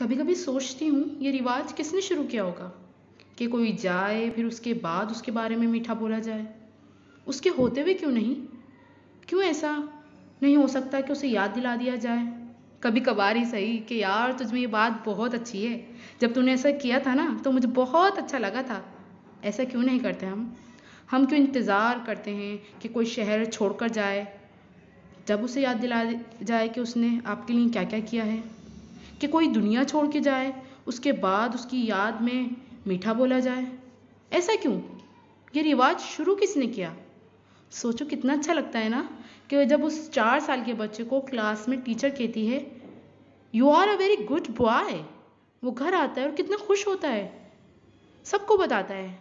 कभी कभी सोचती हूँ ये रिवाज किसने शुरू किया होगा कि कोई जाए फिर उसके बाद उसके बारे में मीठा बोला जाए उसके होते हुए क्यों नहीं क्यों ऐसा नहीं हो सकता कि उसे याद दिला दिया जाए कभी कभार ही सही कि यार तुझमें ये बात बहुत अच्छी है जब तूने ऐसा किया था ना तो मुझे बहुत अच्छा लगा था ऐसा क्यों नहीं करते हम हम क्यों इंतज़ार करते हैं कि कोई शहर छोड़कर जाए जब उसे याद दिला जाए कि उसने आपके लिए क्या क्या किया है कि कोई दुनिया छोड़ के जाए उसके बाद उसकी याद में मीठा बोला जाए ऐसा क्यों ये रिवाज शुरू किसने किया सोचो कितना अच्छा लगता है ना कि जब उस चार साल के बच्चे को क्लास में टीचर कहती है you are a very good boy वो घर आता है और कितना खुश होता है सबको बताता है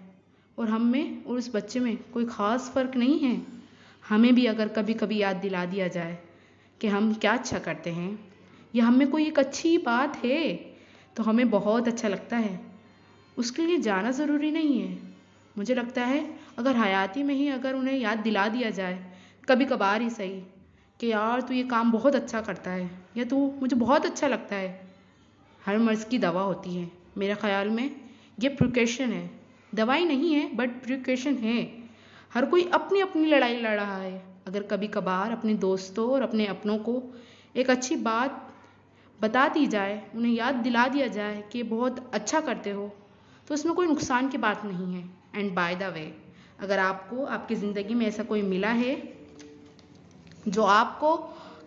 और हम में और उस बच्चे में कोई ख़ास फ़र्क नहीं है हमें भी अगर कभी कभी याद दिला दिया जाए कि हम क्या अच्छा करते हैं या हम में कोई एक अच्छी बात है तो हमें बहुत अच्छा लगता है उसके लिए जाना ज़रूरी नहीं है मुझे लगता है अगर हयाती में ही अगर उन्हें याद दिला दिया जाए कभी कभार ही सही कि यार तू ये काम बहुत अच्छा करता है या तू मुझे बहुत अच्छा लगता है हर मर्ज़ की दवा होती है मेरे ख़्याल में ये प्रिकॉशन है दवाई नहीं है बट प्रिकॉशन है हर कोई अपनी अपनी लड़ाई लड़ रहा है अगर कभी कभार अपने दोस्तों और अपने अपनों को एक अच्छी बात बता दी जाए उन्हें याद दिला दिया जाए कि बहुत अच्छा करते हो तो इसमें कोई नुकसान की बात नहीं है एंड बाय द वे अगर आपको आपकी ज़िंदगी में ऐसा कोई मिला है जो आपको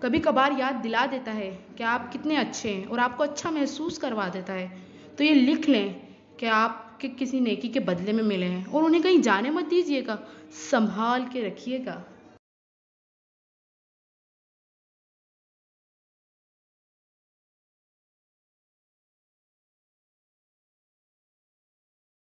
कभी कभार याद दिला देता है कि आप कितने अच्छे हैं और आपको अच्छा महसूस करवा देता है तो ये लिख लें कि आप कि किसी नेकी के बदले में मिले हैं और उन्हें कहीं जाने मत दीजिएगा संभाल के रखिएगा